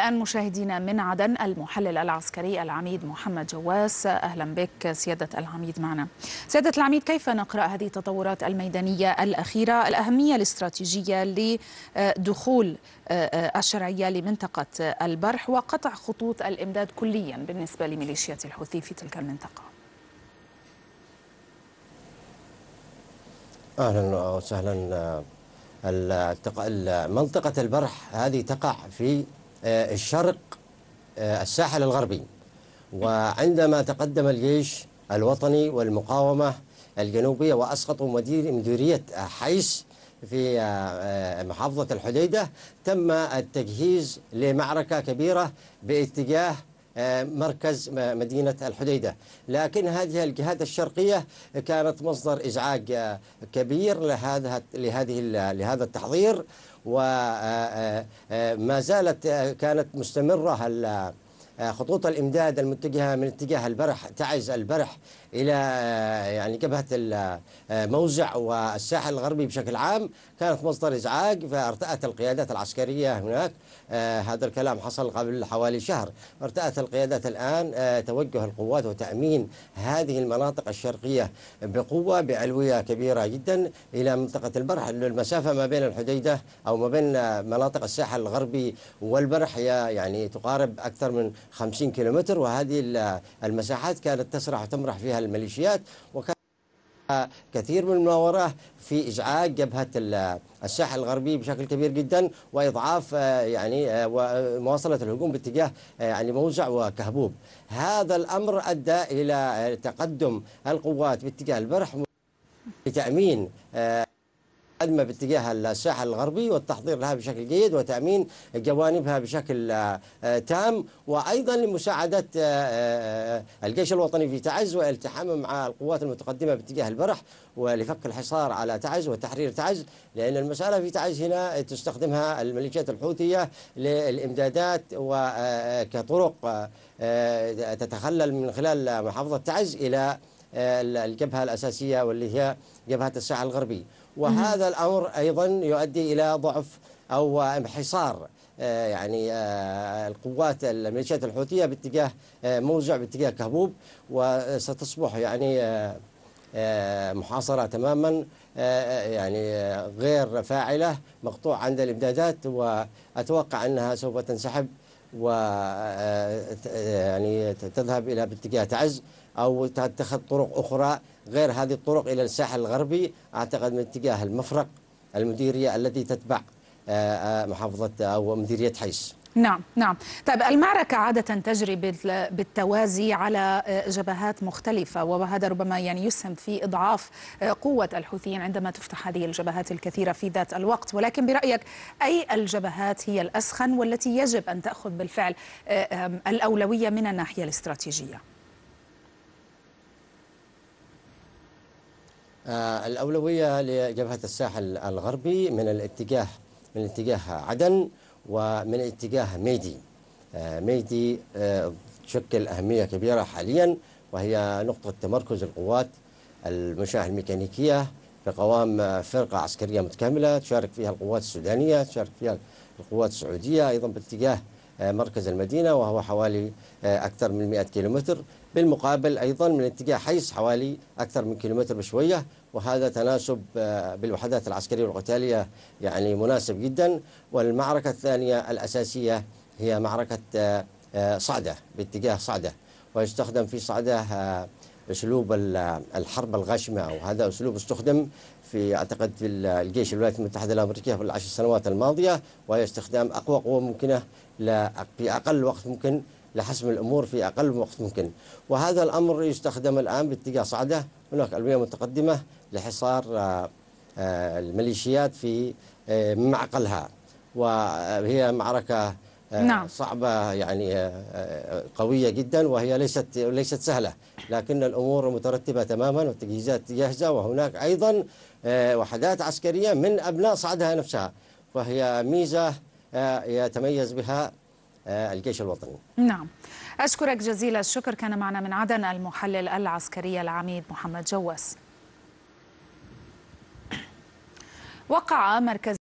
الآن مشاهدينا من عدن المحلل العسكري العميد محمد جواس أهلا بك سيادة العميد معنا سيادة العميد كيف نقرأ هذه التطورات الميدانية الأخيرة الأهمية الاستراتيجية لدخول آه، آه، الشرعية لمنطقة البرح وقطع خطوط الإمداد كليا بالنسبة لميليشيات الحوثي في تلك المنطقة أهلا وسهلا آه، منطقة البرح هذه تقع في آه، الشرق آه، الساحل الغربي وعندما تقدم الجيش الوطني والمقاومة الجنوبية وأسقطوا مديرية حيس في آه، محافظة الحديدة تم التجهيز لمعركة كبيرة باتجاه آه، مركز مدينة الحديدة لكن هذه الجهات الشرقية كانت مصدر إزعاج آه، كبير لهذا لهذه لهذا التحضير وما آه، زالت كانت مستمرة آه، خطوط الامداد المتجهه من اتجاه البرح تعز البرح الى آه، يعني جبهه الموزع آه، والساحل الغربي بشكل عام كانت مصدر ازعاج فارتأت القيادات العسكريه هناك هذا الكلام حصل قبل حوالي شهر ارتأت القيادات الان توجه القوات وتامين هذه المناطق الشرقيه بقوه بعلويه كبيره جدا الى منطقه البرح المسافه ما بين الحديده او ما بين مناطق الساحل الغربي والبرح يعني تقارب اكثر من 50 كيلومتر وهذه المساحات كانت تسرح وتمرح فيها الميليشيات وكان كثير من المناورة في إزعاج جبهة الساحل الغربي بشكل كبير جدا وإضعاف آه، يعني آه، ومواصلة الهجوم باتجاه آه، يعني موزع وكهبوب هذا الأمر أدى إلى تقدم القوات باتجاه البرح لتأمين أدمى باتجاه الساحل الغربي والتحضير لها بشكل جيد وتأمين جوانبها بشكل آه، آه، تام وأيضا لمساعدة آه، الجيش الوطني في تعز والتحامه مع القوات المتقدمة باتجاه البرح ولفك الحصار على تعز وتحرير تعز لأن المسألة في تعز هنا تستخدمها الميليشيات الحوثية للإمدادات وكطرق تتخلل من خلال محافظة تعز إلى آه، الجبهة الأساسية واللي هي جبهة الساحل الغربي وهذا الأمر أيضا يؤدي إلى ضعف أو انحصار آه، يعني آه، القوات الميليشيات الحوثية باتجاه موزع باتجاه كهبوب وستصبح يعني محاصرة تماما يعني غير فاعلة مقطوع عند الإمدادات وأتوقع أنها سوف تنسحب و آه، آه، يعني تذهب الى باتجاه تعز او تتخذ طرق اخرى غير هذه الطرق الى الساحل الغربي اعتقد من اتجاه المفرق المديريه التي تتبع آه، محافظه او مديريه حيس. نعم نعم طيب المعركة عادة تجري بالتوازي على آه، جبهات مختلفة وهذا ربما يعني يسهم في إضعاف آه، قوة الحوثيين عندما تفتح هذه الجبهات الكثيرة في ذات الوقت ولكن برأيك أي الجبهات هي الأسخن والتي يجب أن تأخذ بالفعل آه، الأولوية من الناحية الاستراتيجية الأولوية لجبهة الساحل الغربي من الاتجاه من اتجاه عدن ومن اتجاه ميدي آه، ميدي آه، تشكل أهمية كبيرة حاليا وهي نقطة تمركز القوات المشاة الميكانيكية في قوام آه، فرقة عسكرية متكاملة تشارك فيها القوات السودانية تشارك فيها القوات السعودية أيضا باتجاه آه، مركز المدينة وهو حوالي آه، أكثر من 100 كيلومتر بالمقابل أيضا من اتجاه حيص حوالي أكثر من كيلومتر بشوية وهذا تناسب آه، بالوحدات العسكرية والقتالية يعني مناسب جدا والمعركة الثانية الأساسية هي معركة صعدة باتجاه صعدة ويستخدم في صعدة اسلوب الحرب الغاشمه وهذا اسلوب استخدم في اعتقد في الجيش الولايات المتحده الامريكيه في العشر سنوات الماضيه وهي استخدام اقوى قوه ممكنه في اقل وقت ممكن لحسم الامور في اقل وقت ممكن وهذا الامر يستخدم الان باتجاه صعده هناك الويه متقدمه لحصار آه، آه، الميليشيات في آه، معقلها وهي معركه آه، نعم. صعبة يعني آه، آه، قوية جدا وهي ليست ليست سهلة لكن الأمور مترتبة تماما والتجهيزات جاهزة وهناك أيضا وحدات عسكرية من أبناء صعدها نفسها فهي ميزة يتميز بها الجيش الوطني نعم أشكرك جزيل الشكر كان معنا من عدن المحلل العسكري العميد محمد جوس وقع مركز